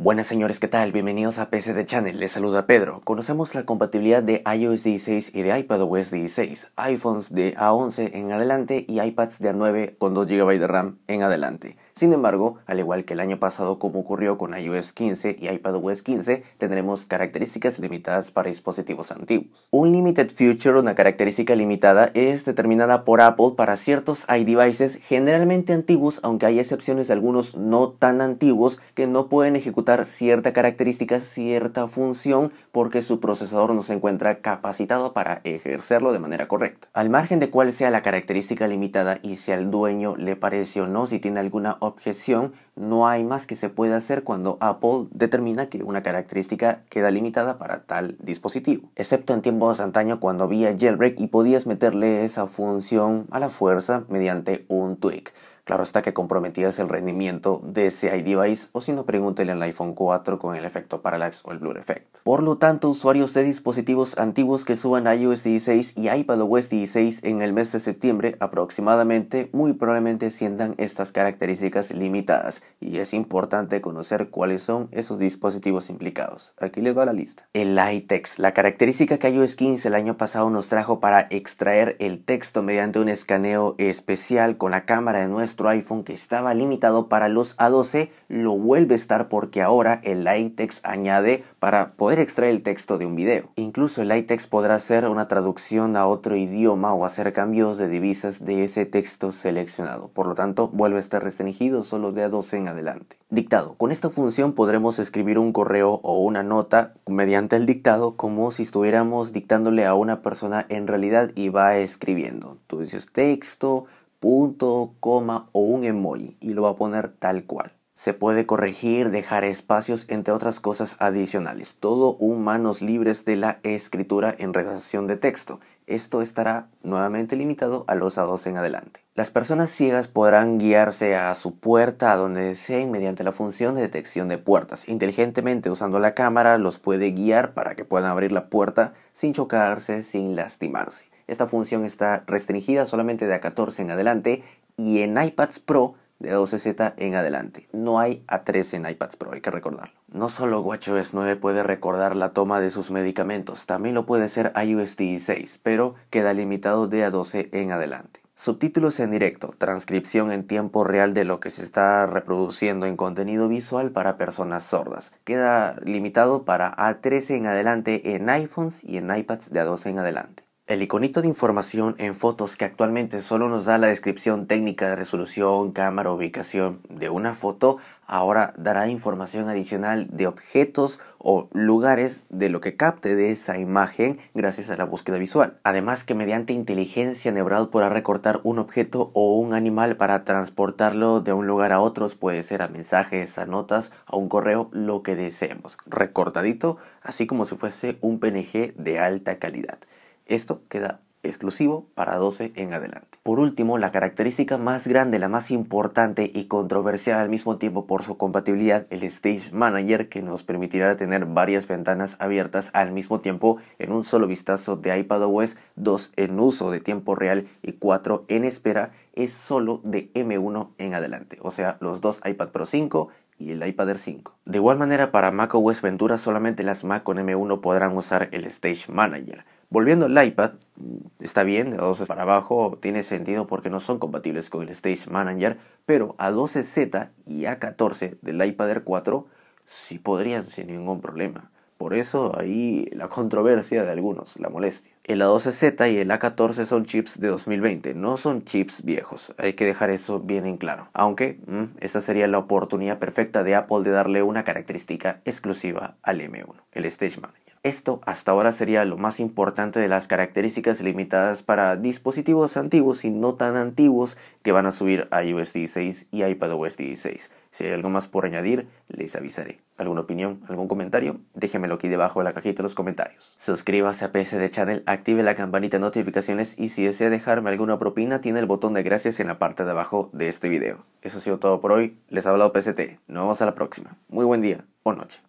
Buenas señores, ¿qué tal? Bienvenidos a PC de Channel, les saluda Pedro. Conocemos la compatibilidad de iOS 16 y de iPadOS 16, iPhones de A11 en adelante y iPads de A9 con 2 GB de RAM en adelante. Sin embargo, al igual que el año pasado como ocurrió con iOS 15 y iPadOS 15, tendremos características limitadas para dispositivos antiguos. Un limited feature, una característica limitada, es determinada por Apple para ciertos iDevices generalmente antiguos, aunque hay excepciones de algunos no tan antiguos que no pueden ejecutar cierta característica, cierta función, porque su procesador no se encuentra capacitado para ejercerlo de manera correcta. Al margen de cuál sea la característica limitada y si al dueño le parece o no, si tiene alguna objeción no hay más que se puede hacer cuando Apple determina que una característica queda limitada para tal dispositivo. Excepto en tiempos antaño cuando había jailbreak y podías meterle esa función a la fuerza mediante un tweak. Claro está que es el rendimiento de ese iDevice o si no pregúntele al iPhone 4 con el efecto Parallax o el Blur Effect. Por lo tanto, usuarios de dispositivos antiguos que suban iOS 16 y iPadOS 16 en el mes de septiembre aproximadamente muy probablemente sientan estas características limitadas y es importante conocer cuáles son esos dispositivos implicados. Aquí les va la lista. El iText, e la característica que iOS 15 el año pasado nos trajo para extraer el texto mediante un escaneo especial con la cámara de nuestro iPhone que estaba limitado para los A12 lo vuelve a estar porque ahora el Litex añade para poder extraer el texto de un video. Incluso el Text e podrá hacer una traducción a otro idioma o hacer cambios de divisas de ese texto seleccionado. Por lo tanto, vuelve a estar restringido solo de A12 en adelante. Dictado. Con esta función podremos escribir un correo o una nota mediante el dictado como si estuviéramos dictándole a una persona en realidad y va escribiendo. Tú dices texto, punto, coma o un emoji y lo va a poner tal cual. Se puede corregir, dejar espacios, entre otras cosas adicionales. Todo humanos libres de la escritura en redacción de texto. Esto estará nuevamente limitado a los a en adelante. Las personas ciegas podrán guiarse a su puerta donde deseen mediante la función de detección de puertas. Inteligentemente usando la cámara los puede guiar para que puedan abrir la puerta sin chocarse, sin lastimarse. Esta función está restringida solamente de A14 en adelante y en iPads Pro de 12Z en adelante. No hay a 13 en iPads Pro, hay que recordarlo. No solo WatchOS 9 puede recordar la toma de sus medicamentos, también lo puede hacer iOS 16, pero queda limitado de A12 en adelante. Subtítulos en directo, transcripción en tiempo real de lo que se está reproduciendo en contenido visual para personas sordas. Queda limitado para A13 en adelante en iPhones y en iPads de A12 en adelante. El iconito de información en fotos que actualmente solo nos da la descripción técnica de resolución, cámara, ubicación de una foto, ahora dará información adicional de objetos o lugares de lo que capte de esa imagen gracias a la búsqueda visual. Además que mediante inteligencia neural podrá recortar un objeto o un animal para transportarlo de un lugar a otros, puede ser a mensajes, a notas, a un correo, lo que deseemos. Recortadito, así como si fuese un PNG de alta calidad. Esto queda exclusivo para 12 en adelante. Por último, la característica más grande, la más importante y controversial al mismo tiempo por su compatibilidad, el Stage Manager que nos permitirá tener varias ventanas abiertas al mismo tiempo en un solo vistazo de iPadOS, 2 en uso de tiempo real y 4 en espera, es solo de M1 en adelante, o sea, los dos iPad Pro 5 y el iPad Air 5. De igual manera, para macOS Ventura solamente las Mac con M1 podrán usar el Stage Manager. Volviendo al iPad, está bien, de 12 para abajo tiene sentido porque no son compatibles con el Stage Manager, pero A12Z y A14 del iPad Air 4 sí podrían sin ningún problema. Por eso ahí la controversia de algunos, la molestia. El A12Z y el A14 son chips de 2020, no son chips viejos. Hay que dejar eso bien en claro. Aunque mm, esa esta sería la oportunidad perfecta de Apple de darle una característica exclusiva al M1, el Stage Manager. Esto hasta ahora sería lo más importante de las características limitadas para dispositivos antiguos y no tan antiguos que van a subir a iOS 16 y iPadOS 16. Si hay algo más por añadir, les avisaré. ¿Alguna opinión? ¿Algún comentario? Déjenmelo aquí debajo en la cajita de los comentarios. Suscríbase a PSD Channel, active la campanita de notificaciones y si desea dejarme alguna propina, tiene el botón de gracias en la parte de abajo de este video. Eso ha sido todo por hoy. Les ha hablado PST. Nos vemos a la próxima. Muy buen día o noche.